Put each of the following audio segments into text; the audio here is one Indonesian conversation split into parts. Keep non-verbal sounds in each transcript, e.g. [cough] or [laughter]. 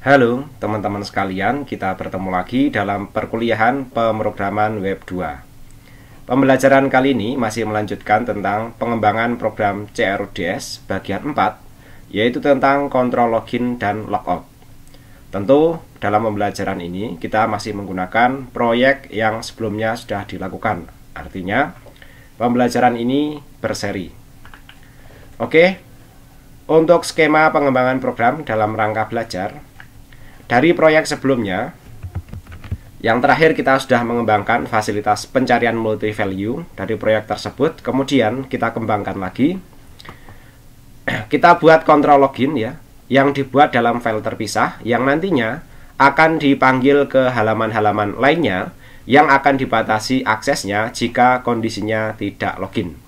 Halo teman-teman sekalian, kita bertemu lagi dalam perkuliahan pemrograman Web 2. Pembelajaran kali ini masih melanjutkan tentang pengembangan program CRUDS bagian 4, yaitu tentang kontrol login dan logout. Tentu dalam pembelajaran ini kita masih menggunakan proyek yang sebelumnya sudah dilakukan. Artinya, pembelajaran ini berseri. Oke, untuk skema pengembangan program dalam rangka belajar, dari proyek sebelumnya, yang terakhir kita sudah mengembangkan fasilitas pencarian multi value dari proyek tersebut. Kemudian kita kembangkan lagi. [clears throat] Kita buat kontrol login ya, yang dibuat dalam file terpisah yang nantinya akan dipanggil ke halaman-halaman lainnya yang akan dibatasi aksesnya jika kondisinya tidak login.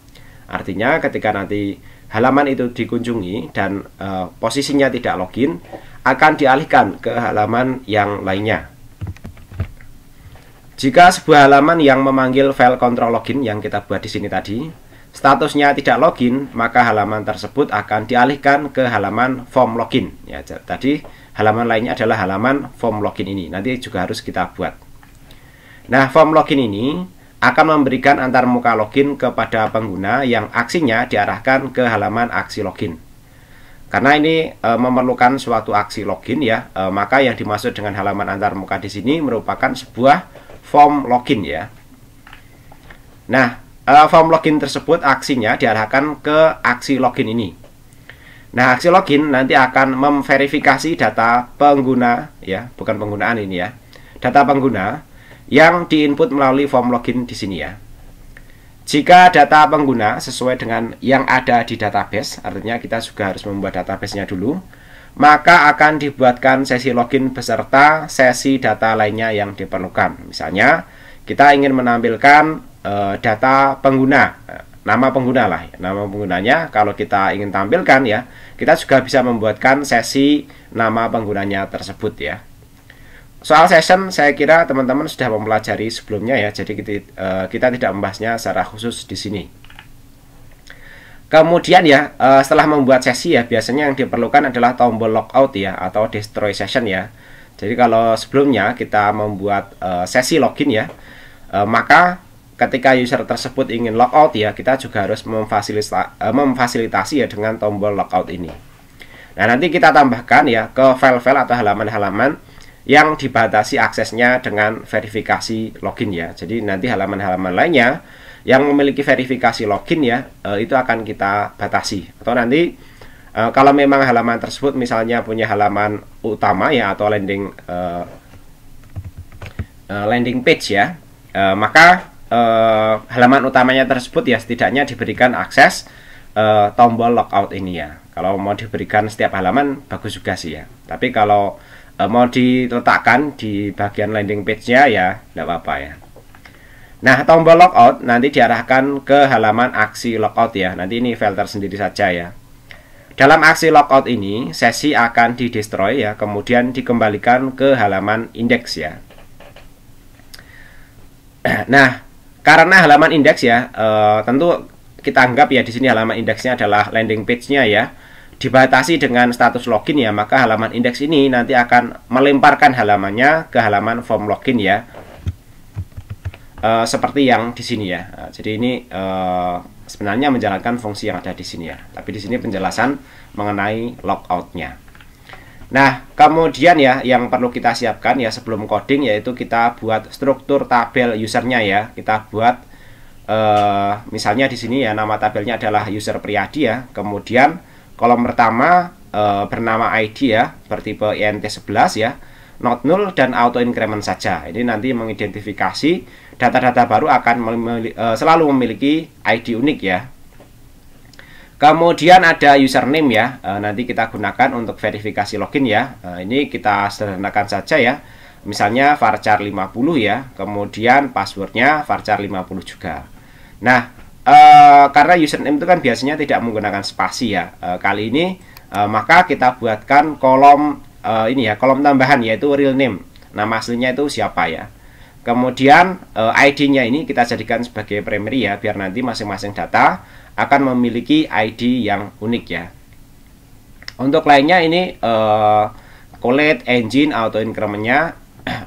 Artinya ketika nanti halaman itu dikunjungi dan e, posisinya tidak login, akan dialihkan ke halaman yang lainnya. Jika sebuah halaman yang memanggil file control login yang kita buat di sini tadi, statusnya tidak login, maka halaman tersebut akan dialihkan ke halaman form login. Ya, tadi halaman lainnya adalah halaman form login ini. Nanti juga harus kita buat. Nah, form login ini akan memberikan antarmuka login kepada pengguna yang aksinya diarahkan ke halaman aksi login. Karena ini e, memerlukan suatu aksi login ya, e, maka yang dimaksud dengan halaman antarmuka di sini merupakan sebuah form login ya. Nah, e, form login tersebut aksinya diarahkan ke aksi login ini. Nah, aksi login nanti akan memverifikasi data pengguna ya, bukan penggunaan ini ya. Data pengguna yang diinput melalui form login di sini ya. Jika data pengguna sesuai dengan yang ada di database, artinya kita juga harus membuat database-nya dulu, maka akan dibuatkan sesi login beserta sesi data lainnya yang diperlukan. Misalnya, kita ingin menampilkan uh, data pengguna, nama pengguna lah, nama penggunanya. Kalau kita ingin tampilkan ya, kita juga bisa membuatkan sesi nama penggunanya tersebut ya soal session saya kira teman-teman sudah mempelajari sebelumnya ya jadi kita, eh, kita tidak membahasnya secara khusus di sini kemudian ya eh, setelah membuat sesi ya biasanya yang diperlukan adalah tombol logout ya atau destroy session ya jadi kalau sebelumnya kita membuat eh, sesi login ya maka ketika user tersebut ingin logout ya kita juga harus memfasilita memfasilitasi ya dengan tombol logout ini nah nanti kita tambahkan ya ke file-file atau halaman-halaman yang dibatasi aksesnya dengan verifikasi login ya. Jadi nanti halaman-halaman lainnya yang memiliki verifikasi login ya eh, itu akan kita batasi atau nanti eh, kalau memang halaman tersebut misalnya punya halaman utama ya atau landing eh, landing page ya maka halaman utamanya tersebut ya setidaknya diberikan akses tombol logout ini ya kalau mau diberikan setiap halaman bagus juga sih ya tapi kalau Eh, mau diletakkan di bagian landing page-nya ya tidak apa-apa ya Nah, tombol logout nanti diarahkan ke halaman aksi logout ya. Nanti ini filter sendiri saja ya. Dalam aksi logout ini, sesi akan didestroy ya, kemudian dikembalikan ke halaman indeks ya. [clears throat] Nah, karena halaman indeks ya, e, tentu kita anggap ya di sini halaman indeksnya adalah landing page-nya ya dibatasi dengan status login ya, maka halaman indeks ini nanti akan melemparkan halamannya ke halaman form login ya. E, seperti yang di sini ya. Eh, jadi ini e, sebenarnya menjalankan fungsi yang ada di sini ya. Tapi di sini penjelasan mengenai logoutnya. Nah, kemudian ya yang perlu kita siapkan ya sebelum coding yaitu kita buat struktur tabel usernya ya. Kita buat e, misalnya di sini ya nama tabelnya adalah user Priadi ya. Kemudian Kolom pertama e, bernama ID ya, bertipe INT11 ya, not null dan auto increment saja. Ini nanti mengidentifikasi data-data baru akan memiliki, e, eh, selalu memiliki ID unik ya. Kemudian ada username ya, e, nanti kita gunakan untuk verifikasi login ya. E, ini kita sederhanakan saja ya. Misalnya varchar 50 ya, kemudian passwordnya varchar 50 juga. Nah, uh, karena username itu kan biasanya tidak menggunakan spasi ya. Uh, kali ini uh, maka kita buatkan kolom uh, ini ya, kolom tambahan yaitu real name. Nama aslinya itu siapa ya. Kemudian uh, ID-nya ini kita jadikan sebagai primary ya biar nanti masing-masing data akan memiliki ID yang unik ya. Untuk lainnya ini uh, collate engine auto incrementnya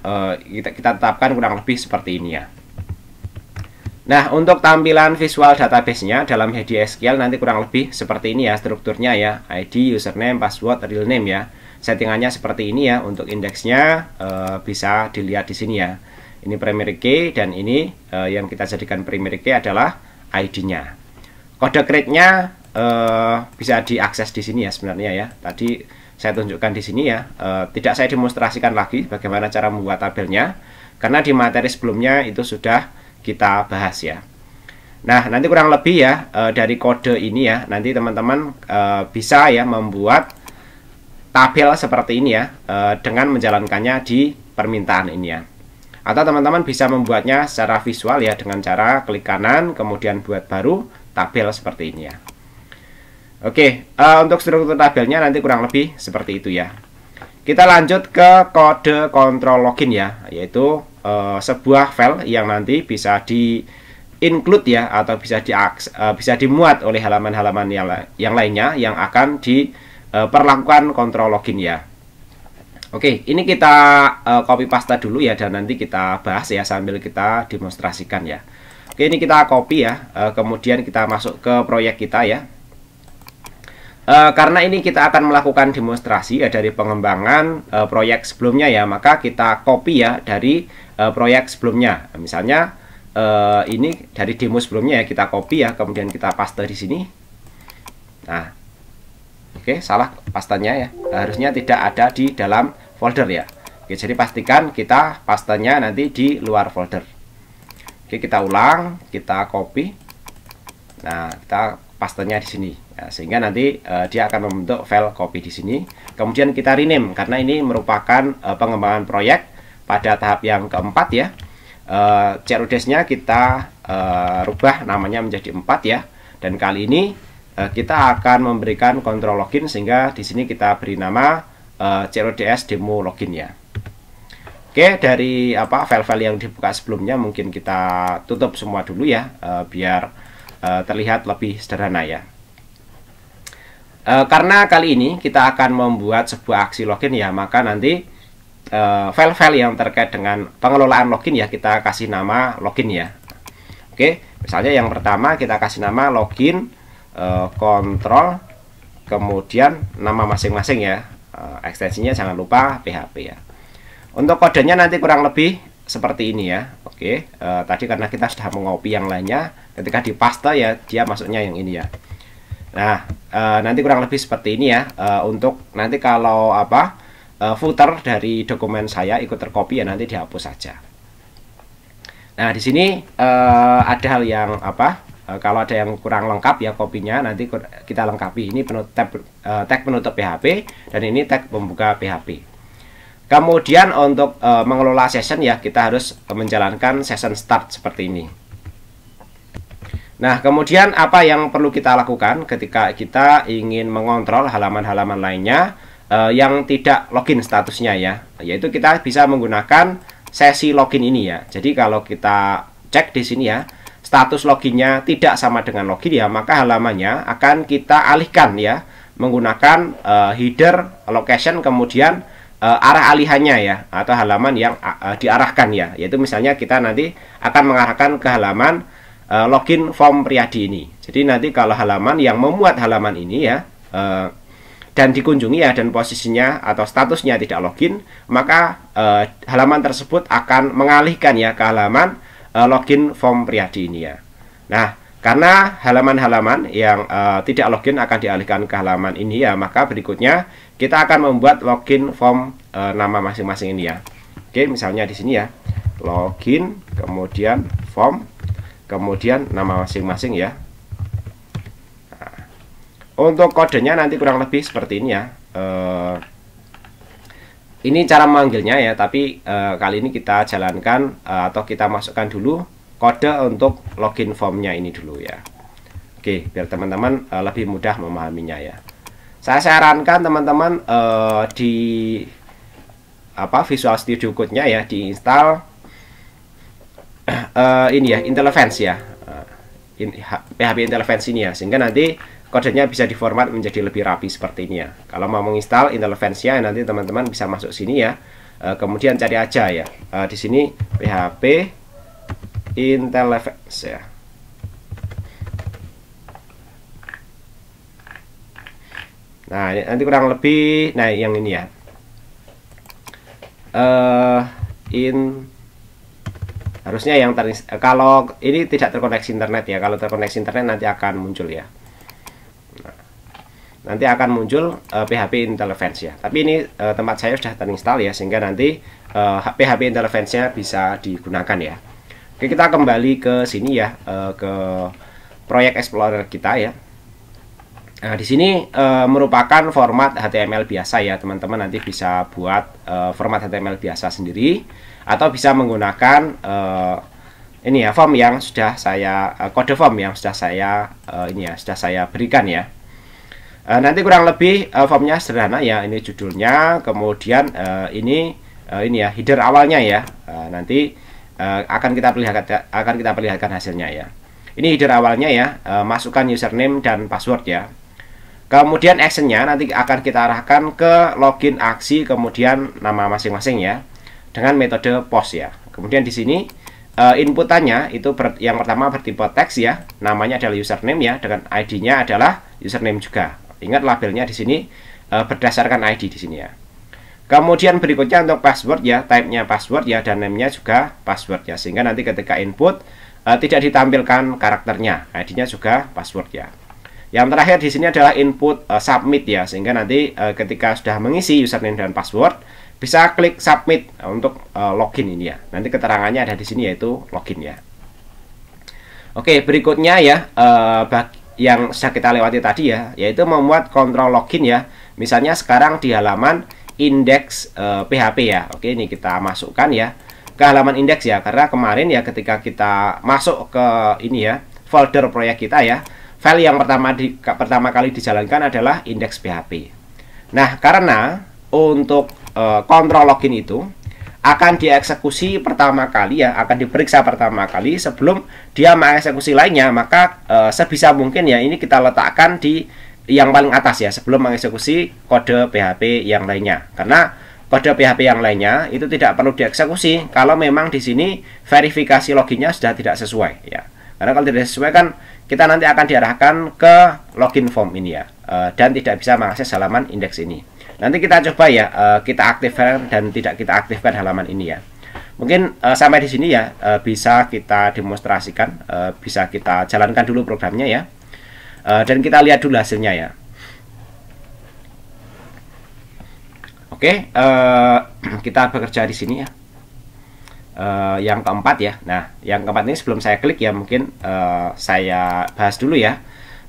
uh, [clears throat] kita kita tetapkan kurang lebih seperti ini ya. Nah, untuk tampilan visual database-nya dalam HD SQL nanti kurang lebih seperti ini ya strukturnya ya. ID, username, password, real name ya. Settingannya seperti ini ya. Untuk indeksnya e, bisa dilihat di sini ya. Ini primary key dan ini e, yang kita jadikan primary key adalah ID-nya. Kode create-nya e, eh, bisa diakses di sini ya sebenarnya ya. Tadi saya tunjukkan di sini ya. E, tidak saya demonstrasikan lagi bagaimana cara membuat tabelnya karena di materi sebelumnya itu sudah kita bahas ya. Nah, nanti kurang lebih ya e, dari kode ini ya, nanti teman-teman e, bisa ya membuat tabel seperti ini ya e, dengan menjalankannya di permintaan ini ya. Atau teman-teman bisa membuatnya secara visual ya dengan cara klik kanan kemudian buat baru tabel seperti ini ya. Oke, e, untuk struktur tabelnya nanti kurang lebih seperti itu ya. Kita lanjut ke kode kontrol login ya, yaitu uh, sebuah file yang nanti bisa di include ya atau bisa di uh, eh, bisa dimuat oleh halaman-halaman yang, yang lainnya yang akan diperlakukan eh, uh, kontrol login ya. Oke, ini kita uh, copy paste dulu ya dan nanti kita bahas ya sambil kita demonstrasikan ya. Oke, ini kita copy ya. Uh, kemudian kita masuk ke proyek kita ya. Uh, karena ini kita akan melakukan demonstrasi ya dari pengembangan uh, proyek sebelumnya ya, maka kita copy ya dari uh, proyek sebelumnya. misalnya uh, ini dari demo sebelumnya ya kita copy ya, kemudian kita paste di sini. Nah, oke okay, salah pastanya ya. harusnya tidak ada di dalam folder ya. Oke, jadi pastikan kita pastanya nanti di luar folder. Oke, kita ulang, kita copy. Nah, kita pastanya di sini. Ya, sehingga nanti uh, dia akan membentuk file copy di sini. Kemudian kita rename karena ini merupakan uh, pengembangan proyek pada tahap yang keempat ya uh, kita uh, rubah namanya menjadi empat ya dan kali ini uh, kita akan memberikan kontrol login sehingga di sini kita beri nama uh, demo login ya Oke dari apa file-file yang dibuka sebelumnya mungkin kita tutup semua dulu ya uh, biar uh, terlihat lebih sederhana ya uh, karena kali ini kita akan membuat sebuah aksi login ya maka nanti Eh, file-file yang terkait dengan pengelolaan login ya kita kasih nama login ya oke misalnya yang pertama kita kasih nama login eh, kontrol kemudian nama masing-masing ya eh, ekstensinya jangan lupa PHP ya untuk kodenya nanti kurang lebih seperti ini ya oke tadi karena kita sudah mengopi yang lainnya ketika di paste ya dia masuknya yang ini ya nah nanti kurang lebih seperti ini ya untuk nanti kalau apa uh, footer dari dokumen saya ikut terkopi ya nanti dihapus saja. Nah di sini uh, ada hal yang apa? Uh, kalau ada yang kurang lengkap ya kopinya nanti kita lengkapi. Ini penutup, tab, uh, tag penutup PHP dan ini tag pembuka PHP. Kemudian untuk uh, mengelola session ya kita harus menjalankan session start seperti ini. Nah, kemudian apa yang perlu kita lakukan ketika kita ingin mengontrol halaman-halaman lainnya? uh, yang tidak login statusnya ya yaitu kita bisa menggunakan sesi login ini ya jadi kalau kita cek di sini ya status loginnya tidak sama dengan login ya maka halamannya akan kita alihkan ya menggunakan uh, header location kemudian uh, arah alihannya ya atau halaman yang uh, diarahkan ya yaitu misalnya kita nanti akan mengarahkan ke halaman uh, login form Priadi ini jadi nanti kalau halaman yang memuat halaman ini ya uh, dan dikunjungi ya dan posisinya atau statusnya tidak login, maka e, halaman tersebut akan mengalihkan ya ke halaman e, login form Priadi ini ya. Nah, karena halaman-halaman yang e, tidak login akan dialihkan ke halaman ini ya, maka berikutnya kita akan membuat login form e, nama masing-masing ini ya. Oke, misalnya di sini ya. Login, kemudian form, kemudian nama masing-masing ya untuk kodenya nanti kurang lebih seperti ini ya uh, ini cara memanggilnya ya tapi uh, kali ini kita jalankan uh, atau kita masukkan dulu kode untuk login formnya ini dulu ya Oke biar teman-teman uh, lebih mudah memahaminya ya saya sarankan teman-teman uh, di apa Visual Studio Code-nya ya diinstal uh, ini ya Interlevance ya uh, in, PHP Interlevance ini ya sehingga nanti kodenya bisa diformat menjadi lebih rapi seperti ini ya kalau mau menginstal ya, nanti teman-teman bisa masuk sini ya e, kemudian cari aja ya e, di sini PHP IntelliFence ya nah nanti kurang lebih nah yang ini ya uh, in harusnya yang ter kalau ini tidak terkoneksi internet ya kalau terkoneksi internet nanti akan muncul ya nanti akan muncul uh, eh, PHP Interference ya. Tapi ini uh, tempat saya sudah terinstall ya, sehingga nanti uh, eh, PHP Interference-nya bisa digunakan ya. Oke, kita kembali ke sini ya, uh, ke proyek Explorer kita ya. Nah, di sini uh, merupakan format HTML biasa ya, teman-teman nanti bisa buat uh, format HTML biasa sendiri atau bisa menggunakan uh, ini ya form yang sudah saya kode form yang sudah saya ini ya sudah saya berikan ya. Uh, nanti kurang lebih uh, formnya sederhana ya. Ini judulnya, kemudian uh, ini uh, ini ya header awalnya ya. Uh, nanti uh, akan kita perlihatkan akan kita perlihatkan hasilnya ya. Ini header awalnya ya. Uh, masukkan username dan password ya. Kemudian actionnya nanti akan kita arahkan ke login aksi kemudian nama masing-masing ya dengan metode post ya. Kemudian di sini inputannya itu ber, yang pertama bertipe teks ya, namanya adalah username ya dengan ID-nya adalah username juga. Ingat labelnya di sini e, berdasarkan ID di sini ya. Kemudian berikutnya untuk password ya, type-nya password ya dan name-nya juga password ya. Sehingga nanti ketika input e, tidak ditampilkan karakternya. ID-nya juga password ya. Yang terakhir di sini adalah input e, submit ya, sehingga nanti e, ketika sudah mengisi username dan password bisa klik submit untuk e, login ini ya. Nanti keterangannya ada di sini yaitu login ya. Oke, berikutnya ya, bagi yang sudah kita lewati tadi ya, yaitu membuat kontrol login ya. Misalnya sekarang di halaman index eh, PHP ya. Oke, ini kita masukkan ya ke halaman index ya, karena kemarin ya ketika kita masuk ke ini ya folder proyek kita ya, file yang pertama di pertama kali dijalankan adalah index PHP. Nah, karena untuk kontrol eh, kontrol login itu akan dieksekusi pertama kali ya akan diperiksa pertama kali sebelum dia mengeksekusi lainnya maka e, sebisa mungkin ya ini kita letakkan di yang paling atas ya sebelum mengeksekusi kode PHP yang lainnya karena kode PHP yang lainnya itu tidak perlu dieksekusi kalau memang di sini verifikasi loginnya sudah tidak sesuai ya karena kalau tidak sesuai kan kita nanti akan diarahkan ke login form ini ya e, dan tidak bisa mengakses halaman indeks ini Nanti kita coba ya, uh, kita aktifkan dan tidak kita aktifkan halaman ini ya. Mungkin uh, sampai di sini ya, uh, bisa kita demonstrasikan, uh, bisa kita jalankan dulu programnya ya. Uh, dan kita lihat dulu hasilnya ya. Oke, okay, uh, [clears throat] kita bekerja di sini ya. Uh, yang keempat ya. Nah, yang keempat ini sebelum saya klik ya mungkin uh, saya bahas dulu ya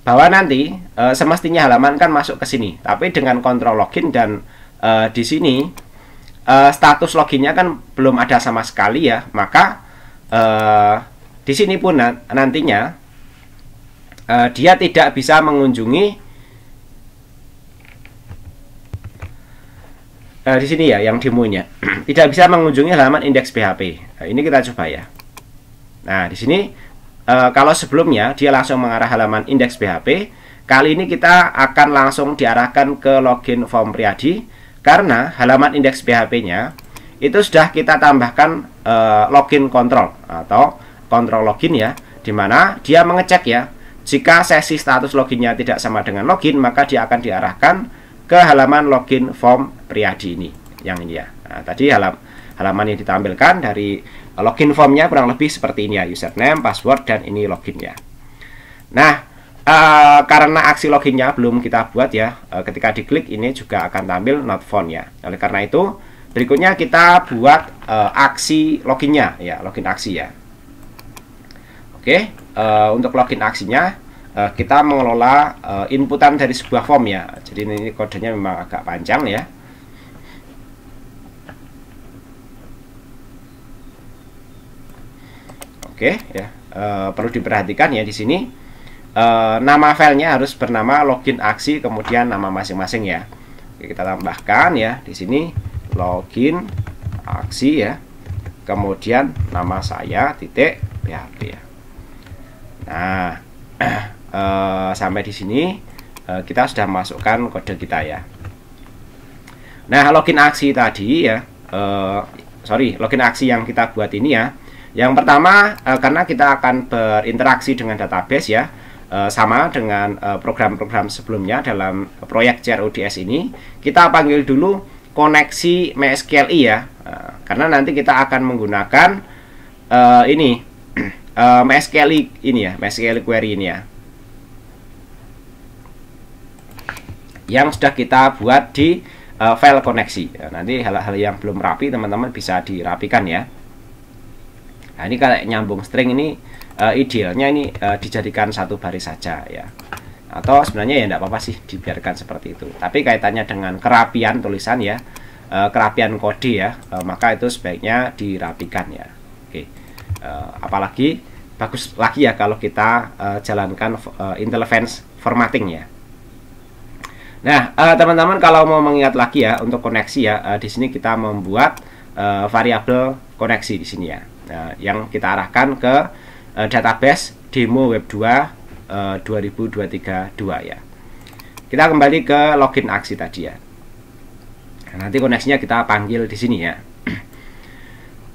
bahwa nanti e, semestinya halaman kan masuk ke sini tapi dengan kontrol login dan e, di sini e, status loginnya kan belum ada sama sekali ya maka e, di sini pun nantinya e, dia tidak bisa mengunjungi e, di sini ya yang demonya [clears throat] tidak bisa mengunjungi halaman indeks PHP nah, ini kita coba ya nah di sini Eh, kalau sebelumnya dia langsung mengarah halaman indeks PHP, kali ini kita akan langsung diarahkan ke login form Priadi karena halaman indeks PHP-nya itu sudah kita tambahkan e, login control atau kontrol login ya, mana dia mengecek ya jika sesi status loginnya tidak sama dengan login, maka dia akan diarahkan ke halaman login form Priadi ini, yang ini ya. Nah, tadi halam, halaman yang ditampilkan dari login formnya kurang lebih seperti ini ya username password dan ini loginnya nah uh, karena aksi loginnya belum kita buat ya uh, ketika diklik ini juga akan tampil not found ya oleh karena itu berikutnya kita buat uh, aksi loginnya ya login aksi ya oke okay, uh, untuk login aksinya uh, kita mengelola uh, inputan dari sebuah form ya jadi ini kodenya memang agak panjang ya Oke, ya. Uh, perlu diperhatikan ya di sini uh, nama filenya harus bernama login aksi kemudian nama masing-masing ya. Oke, kita tambahkan ya di sini login aksi ya. Kemudian nama saya titik PHP ya. Nah, uh, [clears throat] sampai di sini kita sudah masukkan kode kita ya. Nah, login aksi tadi ya, sorry, login aksi yang kita buat ini ya yang pertama eh, karena kita akan berinteraksi dengan database ya eh, sama dengan eh, program-program sebelumnya dalam proyek CRUDS ini kita panggil dulu koneksi MySQLi ya karena nanti kita akan menggunakan ini uh, [clears throat] MySQLi ini ya MySQL query ini ya yang sudah kita buat di file koneksi. Nah, nanti hal-hal yang belum rapi teman-teman bisa dirapikan ya. Nah ini kalau nyambung string ini uh, idealnya ini uh, dijadikan satu baris saja ya. Atau sebenarnya ya tidak apa-apa sih dibiarkan seperti itu. Tapi kaitannya dengan kerapian tulisan ya, uh, kerapian kode ya, uh, maka itu sebaiknya dirapikan ya. Oke. Uh, apalagi bagus lagi ya kalau kita uh, jalankan uh, formatting ya. Nah, teman-teman uh, kalau mau mengingat lagi ya untuk koneksi ya, uh, di sini kita membuat uh, variabel koneksi di sini ya uh, yang kita arahkan ke uh, database demo web 2 uh, 2023 2 ya kita kembali ke login aksi tadi ya nah, nanti koneksinya kita panggil di sini ya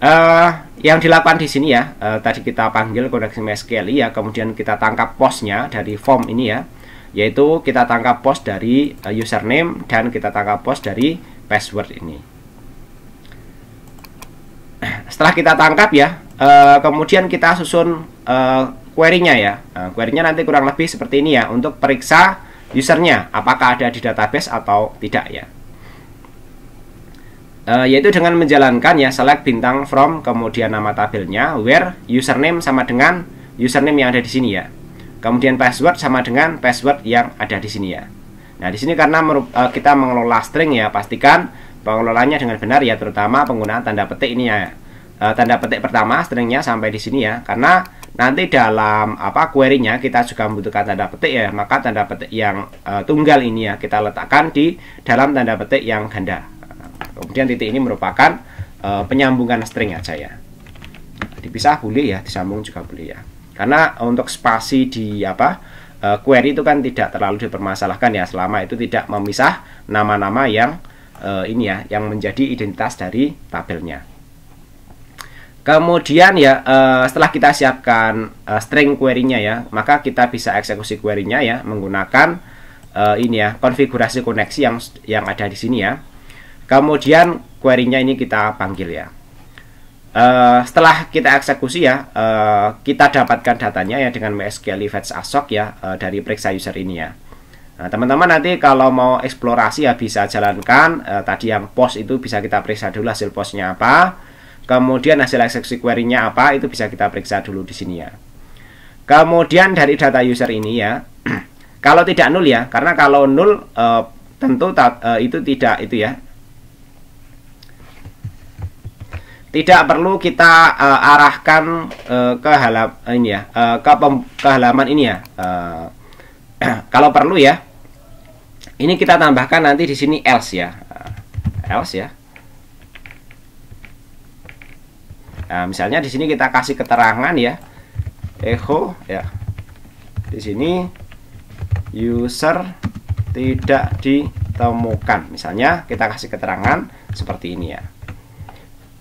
uh, [clears throat] yang dilakukan di sini ya uh, tadi kita panggil koneksi MySQL ya kemudian kita tangkap posnya dari form ini ya yaitu kita tangkap post dari username dan kita tangkap post dari password ini setelah kita tangkap ya uh, kemudian kita susun uh, query-nya ya Uh, query-nya nanti kurang lebih seperti ini ya untuk periksa usernya apakah ada di database atau tidak ya uh, yaitu dengan menjalankan ya select bintang from kemudian nama tabelnya where username sama dengan username yang ada di sini ya kemudian password sama dengan password yang ada di sini ya nah di sini karena kita mengelola string ya pastikan pengelolaannya dengan benar ya terutama penggunaan tanda petik ini ya e, tanda petik pertama stringnya sampai di sini ya karena nanti dalam apa querynya kita juga membutuhkan tanda petik ya maka tanda petik yang e, tunggal ini ya kita letakkan di dalam tanda petik yang ganda kemudian titik ini merupakan e, penyambungan string aja ya dipisah boleh ya disambung juga boleh ya karena untuk spasi di apa query itu kan tidak terlalu dipermasalahkan ya selama itu tidak memisah nama-nama yang uh, ini ya yang menjadi identitas dari tabelnya. Kemudian ya uh, setelah kita siapkan uh, string query-nya ya, maka kita bisa eksekusi query-nya ya menggunakan uh, ini ya konfigurasi koneksi yang yang ada di sini ya. Kemudian query-nya ini kita panggil ya. Uh, setelah kita eksekusi ya, uh, kita dapatkan datanya ya dengan MySQL fetch asok ya uh, dari periksa user ini ya. Nah, teman-teman nanti kalau mau eksplorasi ya bisa jalankan eh, tadi yang post itu bisa kita periksa dulu hasil postnya apa. Kemudian hasil eksekusi query-nya apa itu bisa kita periksa dulu di sini ya. Kemudian dari data user ini ya. [clears throat] kalau tidak nul ya, karena kalau nul eh, tentu ta, eh, itu tidak itu ya. Tidak perlu kita uh, arahkan uh, ke halaman eh, ini ya, uh, ke, pem, ke halaman ini ya. Uh, [clears throat] kalau perlu ya ini kita tambahkan nanti di sini else ya. Nah, else ya. Nah, misalnya di sini kita kasih keterangan ya. Echo ya. Di sini user tidak ditemukan. Misalnya kita kasih keterangan seperti ini ya.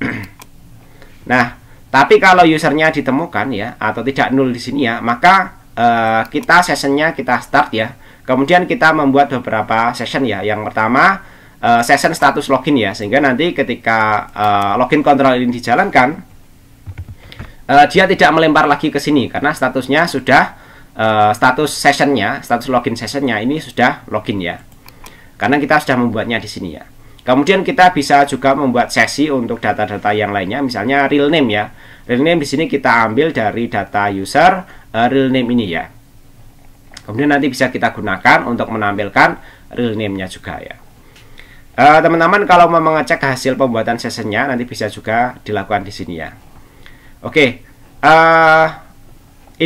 [clears throat] nah, tapi kalau usernya ditemukan ya atau tidak nol di sini ya, maka eh, kita sessionnya kita start ya Kemudian kita membuat beberapa session ya. Yang pertama uh, session status login ya, sehingga nanti ketika uh, login kontrol ini dijalankan, uh, dia tidak melempar lagi ke sini karena statusnya sudah uh, status sessionnya, status login sessionnya ini sudah login ya. Karena kita sudah membuatnya di sini ya. Kemudian kita bisa juga membuat sesi untuk data-data yang lainnya, misalnya real name ya. Real name di sini kita ambil dari data user uh, real name ini ya. Kemudian nanti bisa kita gunakan untuk menampilkan real name-nya juga ya. Eh, teman-teman uh, kalau mau mengecek hasil pembuatan session-nya nanti bisa juga dilakukan di sini ya. Oke, okay. uh, eh,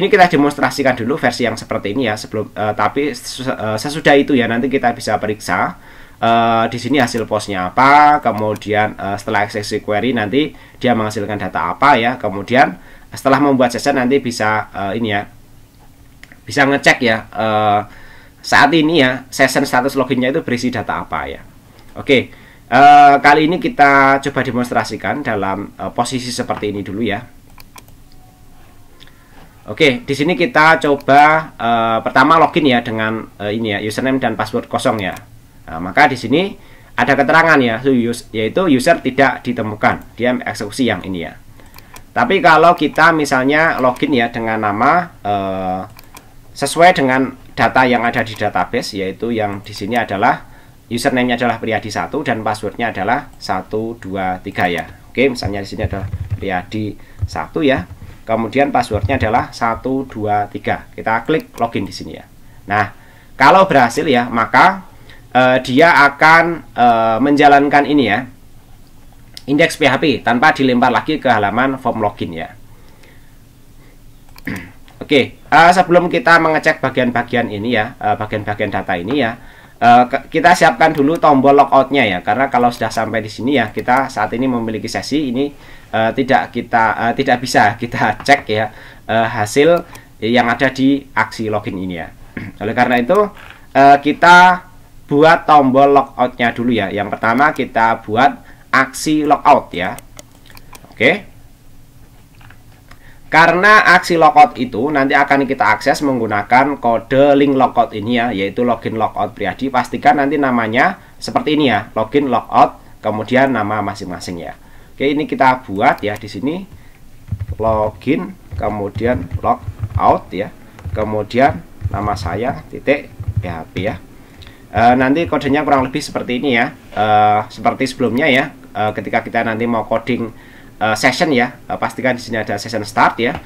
ini kita demonstrasikan dulu versi yang seperti ini ya. Sebelum uh, tapi sesudah itu ya nanti kita bisa periksa uh, di sini hasil posnya apa, kemudian uh, setelah eksekusi query nanti dia menghasilkan data apa ya, kemudian setelah membuat session nanti bisa uh, ini ya bisa ngecek ya uh, saat ini ya session status loginnya itu berisi data apa ya oke okay. uh, eh, kali ini kita coba demonstrasikan dalam uh, posisi seperti ini dulu ya oke okay, di sini kita coba uh, pertama login ya dengan uh, ini ya username dan password kosong ya nah, maka di sini ada keterangan ya yaitu user tidak ditemukan dia eksekusi yang ini ya tapi kalau kita misalnya login ya dengan nama uh, sesuai dengan data yang ada di database yaitu yang di sini adalah username-nya adalah Priadi 1 dan passwordnya adalah 123 ya. Oke, misalnya di sini adalah Priadi 1 ya. Kemudian passwordnya adalah 123. Kita klik login di sini ya. Nah, kalau berhasil ya, maka eh, dia akan eh, menjalankan ini ya. Indeks PHP tanpa dilempar lagi ke halaman form login ya. Oke, okay, uh, eh, sebelum kita mengecek bagian-bagian ini ya, eh, bagian-bagian uh, data ini ya, uh, kita siapkan dulu tombol logoutnya ya, karena kalau sudah sampai di sini ya, kita saat ini memiliki sesi ini uh, tidak kita uh, tidak bisa kita [laughs] cek ya uh, hasil yang ada di aksi login ini ya. [clears throat] Oleh karena itu uh, kita buat tombol logoutnya dulu ya. Yang pertama kita buat aksi logout ya. Oke. Okay karena aksi logout itu nanti akan kita akses menggunakan kode link logout ini ya, yaitu login logout Priadi. Pastikan nanti namanya seperti ini ya, login logout, kemudian nama masing-masing ya. Oke, ini kita buat ya di sini login, kemudian logout ya, kemudian nama saya titik PHP ya. E, nanti kodenya kurang lebih seperti ini ya, e, seperti sebelumnya ya. E, ketika kita nanti mau coding uh, session ya uh, pastikan di sini ada session start ya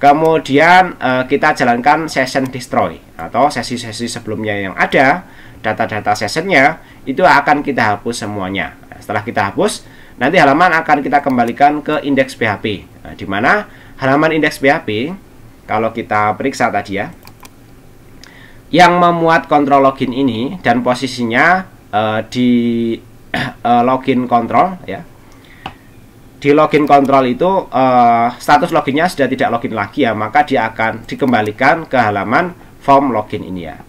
kemudian uh, kita jalankan session destroy atau sesi-sesi sebelumnya yang ada data-data sessionnya itu akan kita hapus semuanya setelah kita hapus nanti halaman akan kita kembalikan ke indeks PHP nah, di mana halaman indeks PHP kalau kita periksa tadi ya yang memuat kontrol login ini dan posisinya uh, di uh, [clears throat] login kontrol ya di login kontrol itu uh, status loginnya sudah tidak login lagi ya maka dia akan dikembalikan ke halaman form login ini ya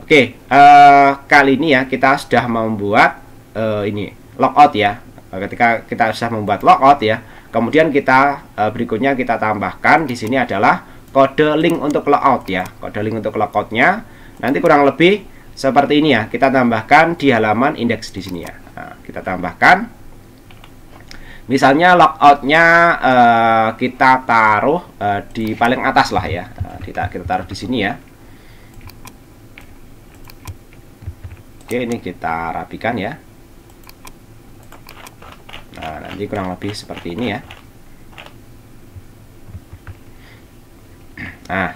oke uh, kali ini ya kita sudah membuat uh, ini logout ya ketika kita sudah membuat logout ya kemudian kita uh, berikutnya kita tambahkan di sini adalah kode link untuk logout ya kode link untuk logoutnya nanti kurang lebih seperti ini ya kita tambahkan di halaman indeks di sini ya nah, kita tambahkan misalnya logoutnya uh, kita taruh uh, di paling atas lah ya uh, kita kita taruh di sini ya oke ini kita rapikan ya nah nanti kurang lebih seperti ini ya nah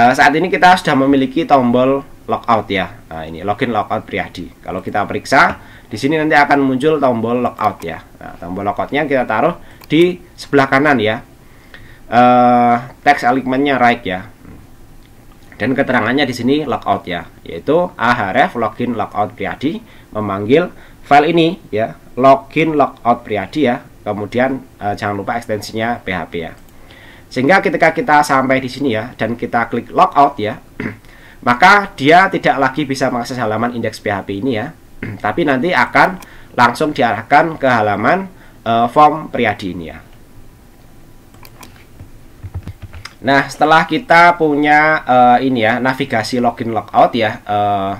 uh, saat ini kita sudah memiliki tombol logout ya nah, ini login logout Priadi kalau kita periksa di sini nanti akan muncul tombol lockout ya. Nah, tombol lockoutnya kita taruh di sebelah kanan ya. Uh, text alignmentnya right ya. Dan keterangannya di sini lockout ya, yaitu ahref login lockout Priadi memanggil file ini ya, login lockout Priadi ya. Kemudian uh, jangan lupa ekstensinya PHP ya. Sehingga ketika kita sampai di sini ya dan kita klik lockout ya, [clears throat] maka dia tidak lagi bisa mengakses halaman indeks PHP ini ya [clears throat] tapi nanti akan langsung diarahkan ke halaman uh, form priadi ini ya nah setelah kita punya uh, ini ya navigasi login logout ya uh,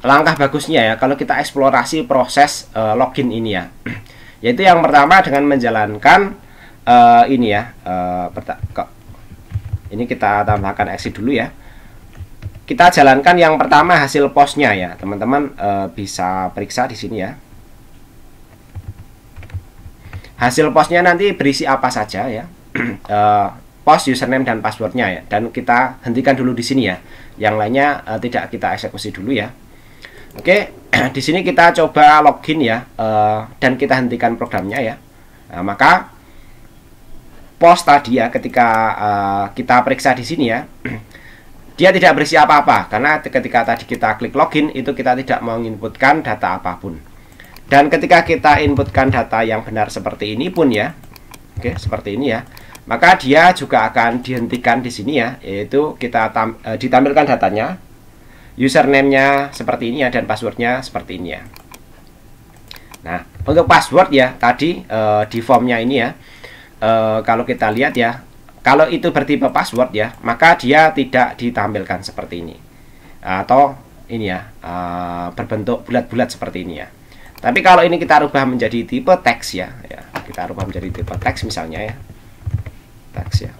langkah bagusnya ya kalau kita eksplorasi proses uh, login ini ya [clears throat] yaitu yang pertama dengan menjalankan uh, ini ya uh, ini kita tambahkan exit dulu ya kita jalankan yang pertama hasil posnya ya teman-teman e, bisa periksa di sini ya hasil posnya nanti berisi apa saja ya e, [clears throat] eh, pos username dan passwordnya ya dan kita hentikan dulu di sini ya yang lainnya e, tidak kita eksekusi dulu ya oke [clears throat] di sini kita coba login ya e, dan kita hentikan programnya ya nah, maka pos tadi ya ketika e, kita periksa di sini ya [clears throat] dia tidak berisi apa-apa karena ketika tadi kita klik login itu kita tidak mau menginputkan data apapun dan ketika kita inputkan data yang benar seperti ini pun ya oke seperti ini ya maka dia juga akan dihentikan di sini ya yaitu kita tam, e, ditampilkan datanya username-nya seperti ini ya dan passwordnya seperti ini ya nah untuk password ya tadi e, di formnya ini ya e, kalau kita lihat ya kalau itu bertipe password ya, maka dia tidak ditampilkan seperti ini. Atau ini ya, eh, berbentuk bulat-bulat seperti ini ya. Tapi kalau ini kita rubah menjadi tipe teks ya, ya, kita rubah menjadi tipe teks misalnya ya. Teks ya.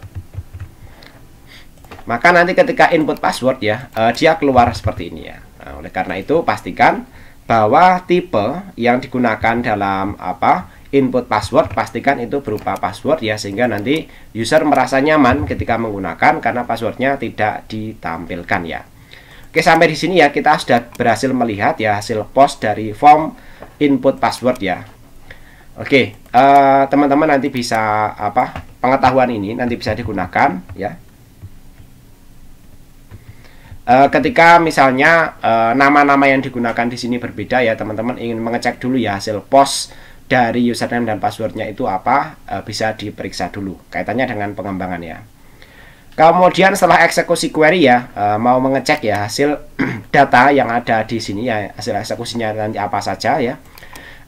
Maka nanti ketika input password ya, eh, dia keluar seperti ini ya. Nah, oleh karena itu pastikan bahwa tipe yang digunakan dalam apa input password pastikan itu berupa password ya sehingga nanti user merasa nyaman ketika menggunakan karena passwordnya tidak ditampilkan ya Oke sampai di sini ya kita sudah berhasil melihat ya hasil post dari form input password ya Oke teman eh, teman-teman nanti bisa apa pengetahuan ini nanti bisa digunakan ya eh, ketika misalnya eh, nama -nama yang digunakan di sini berbeda ya teman-teman ingin mengecek dulu ya hasil post dari username dan passwordnya itu apa eh, bisa diperiksa dulu kaitannya dengan pengembangan ya kemudian setelah eksekusi query ya eh, mau mengecek ya hasil [clears throat] data yang ada di sini ya hasil eksekusinya nanti apa saja ya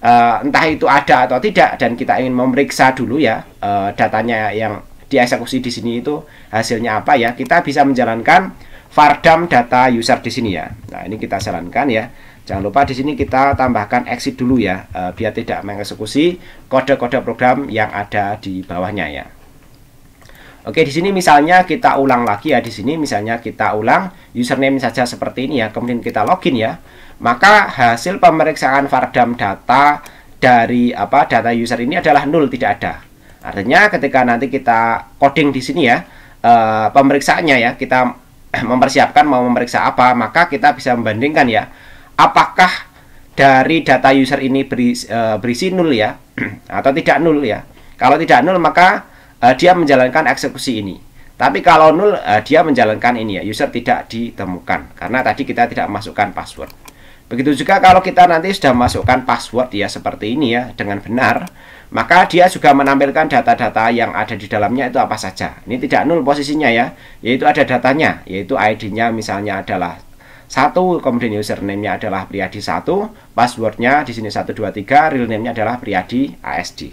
eh, entah itu ada atau tidak dan kita ingin memeriksa dulu ya datanya yang dieksekusi di sini itu hasilnya apa ya kita bisa menjalankan vardam data user di sini ya nah ini kita jalankan ya Jangan lupa di sini kita tambahkan exit dulu ya, e, biar tidak mengeksekusi kode-kode program yang ada di bawahnya ya. Oke, di sini misalnya kita ulang lagi ya, di sini misalnya kita ulang username saja seperti ini ya, kemudian kita login ya. Maka hasil pemeriksaan Fardam data dari apa data user ini adalah nol, tidak ada. Artinya ketika nanti kita coding di sini ya, e, pemeriksaannya ya, kita [clears throat] mempersiapkan mau memeriksa apa, maka kita bisa membandingkan ya apakah dari data user ini e, berisi, uh, berisi nul ya [clears throat] atau tidak nul ya. Kalau tidak nul maka uh, dia menjalankan eksekusi ini. Tapi kalau nul uh, e, dia menjalankan ini ya, user tidak ditemukan karena tadi kita tidak masukkan password. Begitu juga kalau kita nanti sudah masukkan password ya seperti ini ya dengan benar, maka dia juga menampilkan data-data yang ada di dalamnya itu apa saja. Ini tidak nul posisinya ya, yaitu ada datanya, yaitu ID-nya misalnya adalah satu kemudian username-nya adalah Priadi 1 passwordnya di sini 123 real name-nya adalah Priadi ASD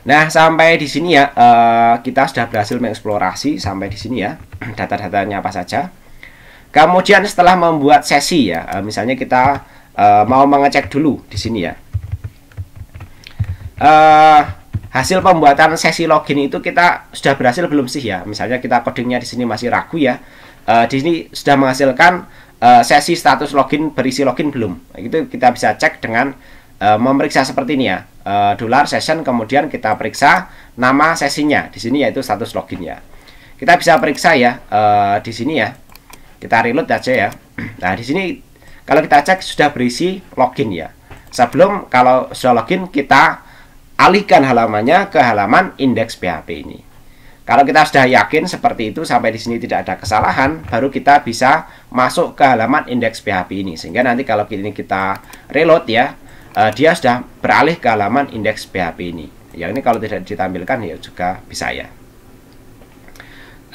nah sampai di sini ya eh, kita sudah berhasil mengeksplorasi sampai di sini ya [clears throat] data-datanya apa saja kemudian setelah membuat sesi ya eh, misalnya kita eh, mau mengecek dulu di sini ya hasil pembuatan sesi login itu kita sudah berhasil belum sih ya misalnya kita codingnya di sini masih ragu ya uh, di sini sudah menghasilkan uh, sesi status login berisi login belum. Nah, itu kita bisa cek dengan uh, memeriksa seperti ini ya. Uh, dolar session kemudian kita periksa nama sesinya. Di sini yaitu status login ya. Kita bisa periksa ya uh, di sini ya. Kita reload aja ya. [clears throat] Nah, di sini kalau kita cek sudah berisi login ya. Sebelum kalau sudah login kita alihkan halamannya ke halaman indeks PHP ini. Kalau kita sudah yakin seperti itu sampai di sini tidak ada kesalahan, baru kita bisa masuk ke halaman indeks PHP ini. Sehingga nanti kalau ini kita reload ya, uh, dia sudah beralih ke halaman indeks PHP ini. Yang ini kalau tidak ditampilkan ya juga bisa ya.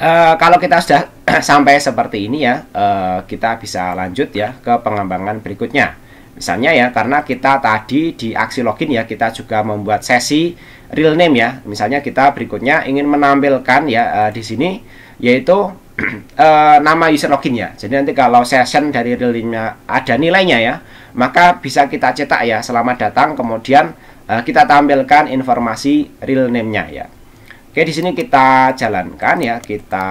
Uh, kalau kita sudah [clears throat] sampai seperti ini ya, uh, kita bisa lanjut ya ke pengembangan berikutnya. Misalnya ya, karena kita tadi di aksi login ya, kita juga membuat sesi real name ya. Misalnya kita berikutnya ingin menampilkan ya uh, di sini yaitu uh, [clears throat] nama user login ya. Jadi nanti kalau session dari real name ada nilainya ya, maka bisa kita cetak ya selamat datang kemudian uh, kita tampilkan informasi real name-nya ya. Oke, di sini kita jalankan ya, kita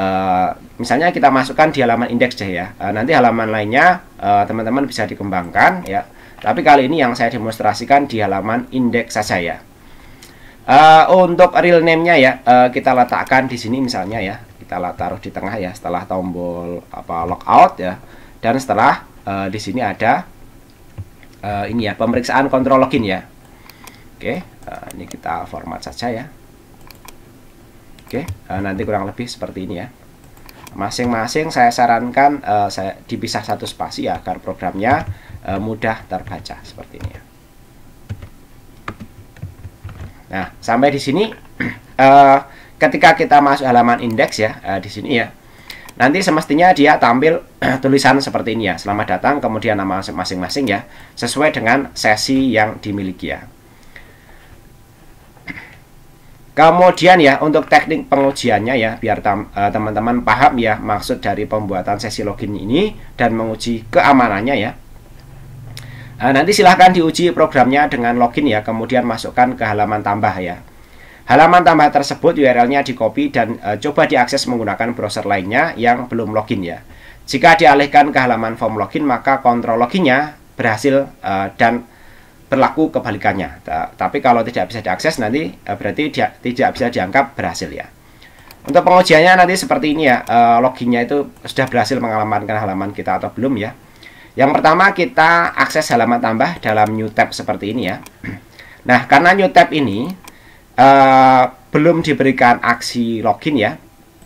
uh, misalnya kita masukkan di halaman indeks ya. Uh, nanti halaman lainnya teman-teman uh, teman -teman bisa dikembangkan ya. Tapi kali ini yang saya demonstrasikan di halaman indeks saja ya. Uh, untuk real name-nya ya, uh, kita letakkan di sini misalnya ya. Kita taruh di tengah ya setelah tombol apa lockout ya. Dan setelah uh, di sini ada uh, ini ya, pemeriksaan kontrol login ya. Oke, okay, uh, ini kita format saja ya. Oke, okay, uh, nanti kurang lebih seperti ini ya. Masing-masing saya sarankan uh, saya dipisah satu spasi ya agar programnya Eh, mudah terbaca seperti ini ya. Nah, sampai di sini [clears throat] eh, ketika kita masuk halaman indeks ya eh, di sini ya. Nanti semestinya dia tampil [clears throat] tulisan seperti ini ya. Selamat datang kemudian nama masing-masing ya sesuai dengan sesi yang dimiliki ya. [clears throat] Kemudian ya untuk teknik pengujiannya ya biar teman-teman paham ya maksud dari pembuatan sesi login ini dan menguji keamanannya ya. Nah, nanti silahkan diuji programnya dengan login ya, kemudian masukkan ke halaman tambah ya. Halaman tambah tersebut URL-nya di copy dan e, coba diakses menggunakan browser lainnya yang belum login ya. Jika dialihkan ke halaman form login, maka kontrol loginnya berhasil e, dan berlaku kebalikannya. T tapi kalau tidak bisa diakses nanti e, berarti dia, tidak bisa dianggap berhasil ya. Untuk pengujiannya nanti seperti ini ya, e, loginnya itu sudah berhasil mengalamankan halaman kita atau belum ya. Yang pertama kita akses halaman tambah dalam new tab seperti ini ya. Nah, karena new tab ini uh, belum diberikan aksi login ya,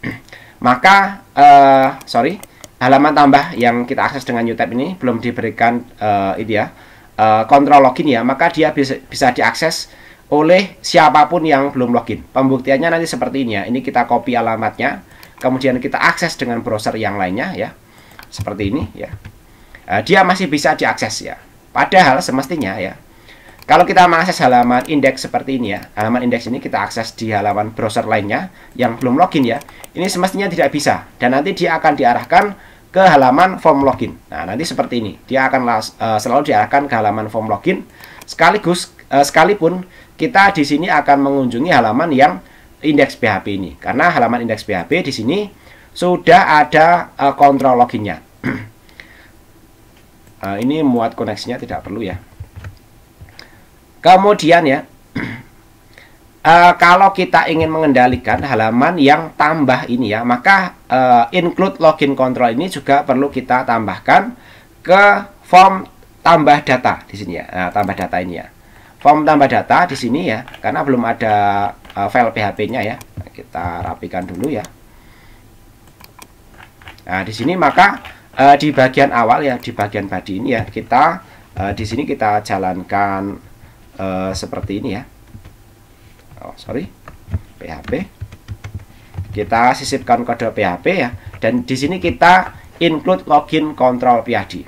[clears throat] maka uh, sorry halaman tambah yang kita akses dengan new tab ini belum diberikan uh, ini ya uh, kontrol login ya, maka dia bisa, bisa diakses oleh siapapun yang belum login. Pembuktiannya nanti seperti ini ya. Ini kita copy alamatnya, kemudian kita akses dengan browser yang lainnya ya, seperti ini ya. Eh, dia masih bisa diakses ya. Padahal semestinya ya, kalau kita mengakses halaman indeks seperti ini ya, halaman indeks ini kita akses di halaman browser lainnya yang belum login ya, ini semestinya tidak bisa dan nanti dia akan diarahkan ke halaman form login. Nah, nanti seperti ini. Dia akan uh, selalu diarahkan ke halaman form login. Sekaligus uh, sekalipun kita di sini akan mengunjungi halaman yang indeks PHP ini. Karena halaman indeks PHP di sini sudah ada uh, kontrol loginnya. [clears throat] Nah, ini muat koneksinya tidak perlu ya. Kemudian ya, uh, [clears throat] kalau kita ingin mengendalikan halaman yang tambah ini ya, maka uh, include login control ini juga perlu kita tambahkan ke form tambah data di sini ya. Nah, tambah data ini ya. Form tambah data di sini ya, karena belum ada uh, file PHP-nya ya. Kita rapikan dulu ya. Nah, di sini maka uh, di bagian awal ya di bagian body ini ya kita uh, di sini kita jalankan uh, seperti ini ya oh sorry PHP kita sisipkan kode PHP ya dan di sini kita include login control priadi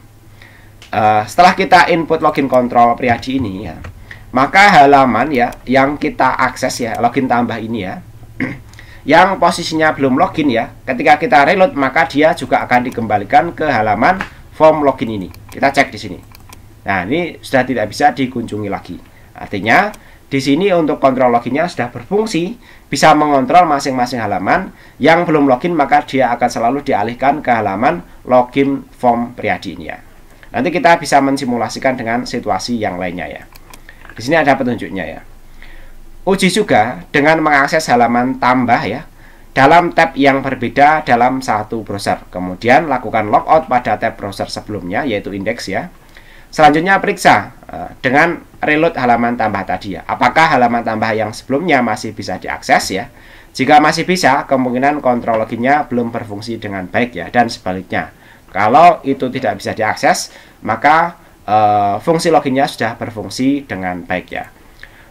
uh, setelah kita input login control priadi ini ya maka halaman ya yang kita akses ya login tambah ini ya yang posisinya belum login ya. Ketika kita reload maka dia juga akan dikembalikan ke halaman form login ini. Kita cek di sini. Nah, ini sudah tidak bisa dikunjungi lagi. Artinya di sini untuk kontrol loginnya sudah berfungsi, bisa mengontrol masing-masing halaman. Yang belum login maka dia akan selalu dialihkan ke halaman login form Priadi ini ya. Nanti kita bisa mensimulasikan dengan situasi yang lainnya ya. Di sini ada petunjuknya ya. Uji juga dengan mengakses halaman tambah ya dalam tab yang berbeda dalam satu browser. Kemudian lakukan logout pada tab browser sebelumnya yaitu index ya. Selanjutnya periksa e, dengan reload halaman tambah tadi ya. Apakah halaman tambah yang sebelumnya masih bisa diakses ya? Jika masih bisa, kemungkinan kontrol loginnya belum berfungsi dengan baik ya dan sebaliknya. Kalau itu tidak bisa diakses, maka uh, fungsi loginnya sudah berfungsi dengan baik ya.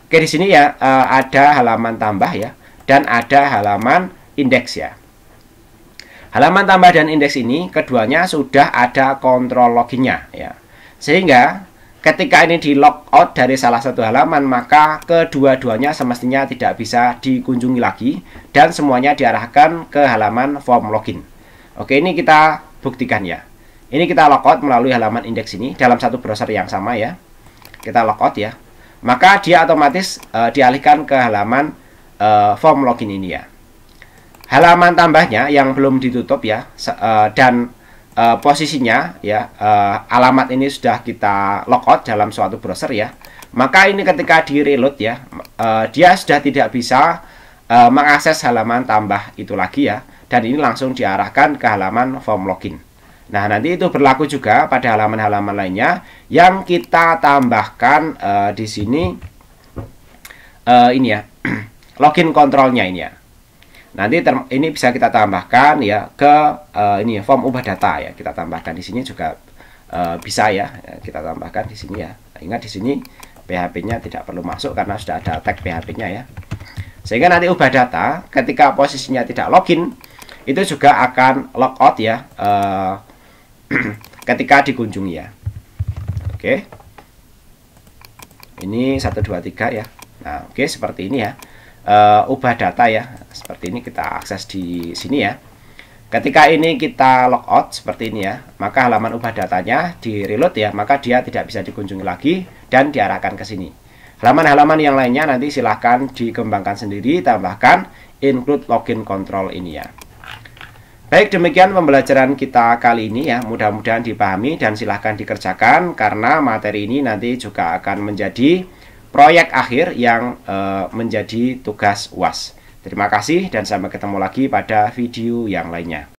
Oke, di sini ya eh, ada halaman tambah ya dan ada halaman indeks ya. Halaman tambah dan indeks ini keduanya sudah ada kontrol loginnya ya. Sehingga ketika ini di log out dari salah satu halaman maka kedua-duanya semestinya tidak bisa dikunjungi lagi dan semuanya diarahkan ke halaman form login oke ini kita buktikan ya ini kita logout melalui halaman indeks ini dalam satu browser yang sama ya kita logout ya maka dia otomatis uh, dialihkan ke halaman uh, form login ini ya. Halaman tambahnya yang belum ditutup ya uh, dan uh, posisinya ya uh, alamat ini sudah kita logout dalam suatu browser ya. Maka ini ketika di reload ya uh, dia sudah tidak bisa uh, mengakses halaman tambah itu lagi ya dan ini langsung diarahkan ke halaman form login. Nah, nanti itu berlaku juga pada halaman-halaman lainnya yang kita tambahkan uh, di sini uh, ini ya, [clears throat] login kontrolnya ini ya. Nanti ini bisa kita tambahkan ya ke uh, ini ya, form ubah data ya, kita tambahkan di sini juga uh, bisa ya, kita tambahkan di sini ya. Ingat di sini PHP-nya tidak perlu masuk karena sudah ada tag PHP-nya ya. Sehingga nanti ubah data ketika posisinya tidak login itu juga akan logout ya. Uh, [clears throat] ketika dikunjungi ya. Oke. Ini 1 2 3 ya. Nah, oke seperti ini ya. Uh, ubah data ya. Seperti ini kita akses di sini ya. Ketika ini kita out seperti ini ya, maka halaman ubah datanya di reload ya, maka dia tidak bisa dikunjungi lagi dan diarahkan ke sini. Halaman-halaman yang lainnya nanti silahkan dikembangkan sendiri, tambahkan include login control ini ya. Baik, demikian pembelajaran kita kali ini ya. Mudah-mudahan dipahami dan silahkan dikerjakan karena materi ini nanti juga akan menjadi proyek akhir yang e, menjadi tugas UAS. Terima kasih dan sampai ketemu lagi pada video yang lainnya.